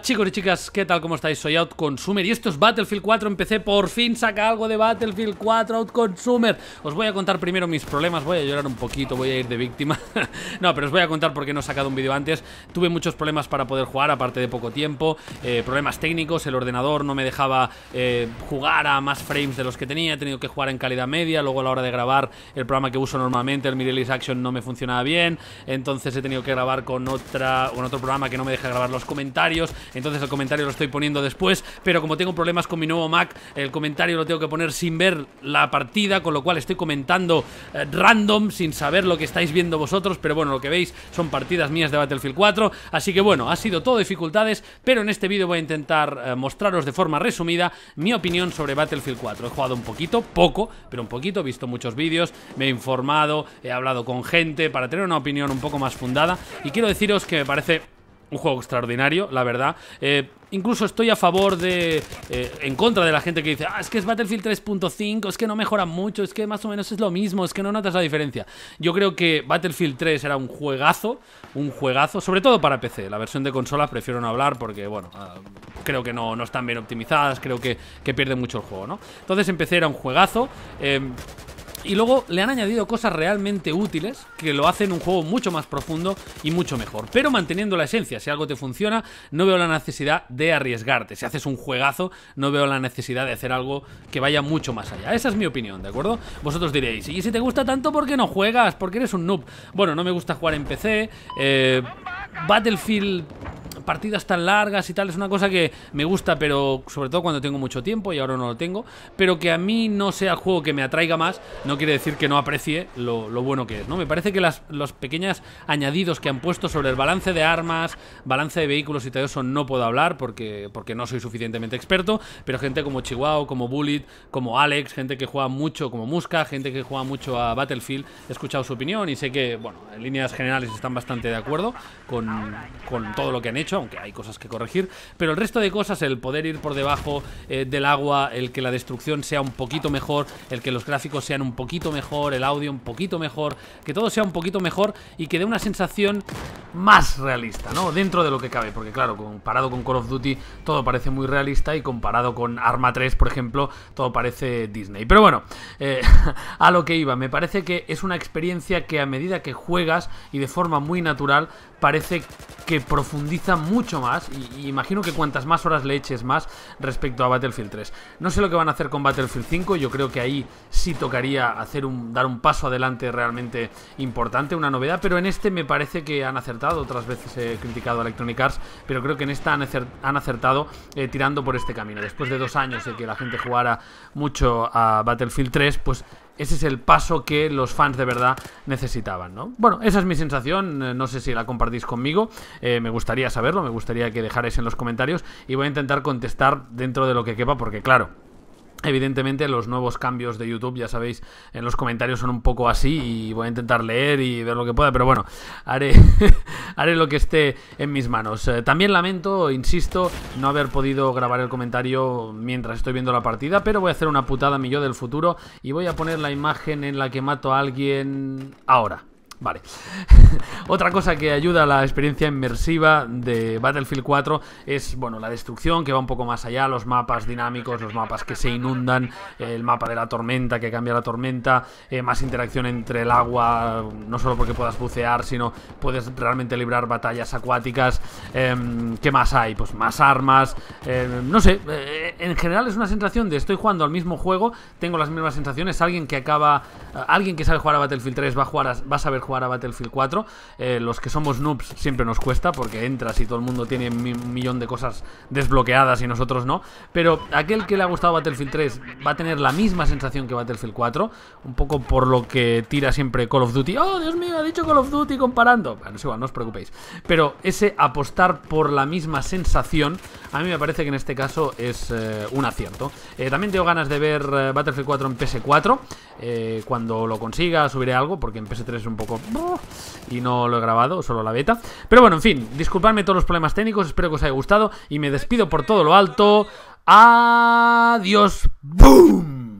chicos y chicas, ¿qué tal? ¿Cómo estáis? Soy OutConsumer y esto es Battlefield 4 Empecé por fin, saca algo de Battlefield 4 OutConsumer Os voy a contar primero mis problemas, voy a llorar un poquito, voy a ir de víctima No, pero os voy a contar por qué no he sacado un vídeo antes Tuve muchos problemas para poder jugar, aparte de poco tiempo eh, Problemas técnicos, el ordenador no me dejaba eh, jugar a más frames de los que tenía He tenido que jugar en calidad media, luego a la hora de grabar el programa que uso normalmente El Mirelis Action no me funcionaba bien Entonces he tenido que grabar con, otra, con otro programa que no me deja grabar los comentarios entonces el comentario lo estoy poniendo después, pero como tengo problemas con mi nuevo Mac, el comentario lo tengo que poner sin ver la partida, con lo cual estoy comentando eh, random, sin saber lo que estáis viendo vosotros, pero bueno, lo que veis son partidas mías de Battlefield 4, así que bueno, ha sido todo dificultades, pero en este vídeo voy a intentar eh, mostraros de forma resumida mi opinión sobre Battlefield 4. He jugado un poquito, poco, pero un poquito, he visto muchos vídeos, me he informado, he hablado con gente para tener una opinión un poco más fundada y quiero deciros que me parece un juego extraordinario, la verdad. Eh, incluso estoy a favor de... Eh, en contra de la gente que dice, ah, es que es Battlefield 3.5, es que no mejora mucho, es que más o menos es lo mismo, es que no notas la diferencia. Yo creo que Battlefield 3 era un juegazo, un juegazo, sobre todo para PC. La versión de consola prefiero no hablar porque, bueno, ah, creo que no, están bien optimizadas, creo que, que pierde mucho el juego, ¿no? Entonces empecé, era un juegazo. Eh, y luego le han añadido cosas realmente útiles que lo hacen un juego mucho más profundo y mucho mejor. Pero manteniendo la esencia, si algo te funciona, no veo la necesidad de arriesgarte. Si haces un juegazo, no veo la necesidad de hacer algo que vaya mucho más allá. Esa es mi opinión, ¿de acuerdo? Vosotros diréis, ¿y si te gusta tanto, por qué no juegas? Porque eres un noob. Bueno, no me gusta jugar en PC. Eh, Battlefield partidas tan largas y tal, es una cosa que me gusta, pero sobre todo cuando tengo mucho tiempo y ahora no lo tengo, pero que a mí no sea el juego que me atraiga más, no quiere decir que no aprecie lo, bueno que es, ¿no? Me parece que las, los pequeños añadidos que han puesto sobre el balance de armas, balance de vehículos y tal, eso no puedo hablar porque, porque no soy suficientemente experto, pero gente como Chihuahua, como Bullet, como Alex, gente que juega mucho como Musca, gente que juega mucho a Battlefield, he escuchado su opinión y sé que, bueno, en líneas generales están bastante de acuerdo con todo lo que han hecho aunque hay cosas que corregir. Pero el resto de cosas, el poder ir por debajo eh, del agua, el que la destrucción sea un poquito mejor, el que los gráficos sean un poquito mejor, el audio un poquito mejor, que todo sea un poquito mejor y que dé una sensación más realista, ¿no? Dentro de lo que cabe, porque claro, comparado con Call of Duty todo parece muy realista y comparado con Arma 3, por ejemplo, todo parece Disney. Pero bueno, eh, a lo que iba, me parece que es una experiencia que a medida que juegas y de forma muy natural parece que profundiza mucho más y, imagino que cuantas más horas le eches más respecto a Battlefield 3. No sé lo que van a hacer con Battlefield 5, yo creo que ahí sí tocaría hacer un, dar un paso adelante realmente importante, una novedad, pero en este me parece que han acertado, otras veces he criticado a Electronic Arts, pero creo que en esta han acertado eh, tirando por este camino. Después de dos años de que la gente jugara mucho a Battlefield 3, pues ese es el paso que los fans de verdad necesitaban, ¿no? Bueno, esa es mi sensación, eh, no sé si la compartís conmigo, eh, me gustaría saberlo, me gustaría que dejarais en los comentarios y voy a intentar contestar dentro de lo que quepa, porque claro, Evidentemente los nuevos cambios de YouTube, ya sabéis, en los comentarios son un poco así y voy a intentar leer y ver lo que pueda, pero bueno, haré, haré lo que esté en mis manos. Eh, también lamento, insisto, no haber podido grabar el comentario mientras estoy viendo la partida, pero voy a hacer una putada mi yo del futuro y voy a poner la imagen en la que mato a alguien ahora. Vale. Otra cosa que ayuda a la experiencia inmersiva de Battlefield 4 es, bueno, la destrucción que va un poco más allá, los mapas dinámicos, los mapas que se inundan, el mapa de la tormenta que cambia la tormenta, eh, más interacción entre el agua, no solo porque puedas bucear, sino puedes realmente librar batallas acuáticas. Em, ¿Qué más hay? Pues más armas, em, no sé, eh, en general es una sensación de estoy jugando al mismo juego, tengo las mismas sensaciones, alguien que acaba, alguien que sabe jugar a Battlefield 3 va a, va a saber jugar a Battlefield 4. Eh, los que somos noobs siempre nos cuesta porque entras y todo el mundo tiene un millón de cosas desbloqueadas y nosotros no. Pero aquel que le ha gustado Battlefield 3 va a tener la misma sensación que Battlefield 4, un poco por lo que tira siempre Call of Duty. ¡Oh, Dios mío! Ha dicho Call of Duty comparando. Bueno, no os preocupéis. Pero ese apostar por la misma sensación, a mí me parece que en este caso es eh, un acierto. Eh, también tengo ganas de ver Battlefield 4 en PS4. cuando lo consiga subiré algo porque en PS3 es un poco y no lo he grabado, solo la beta. Pero bueno, en fin, disculpadme todos los problemas técnicos, espero que os haya gustado. Y me despido por todo lo alto. Adiós. ¡Boom!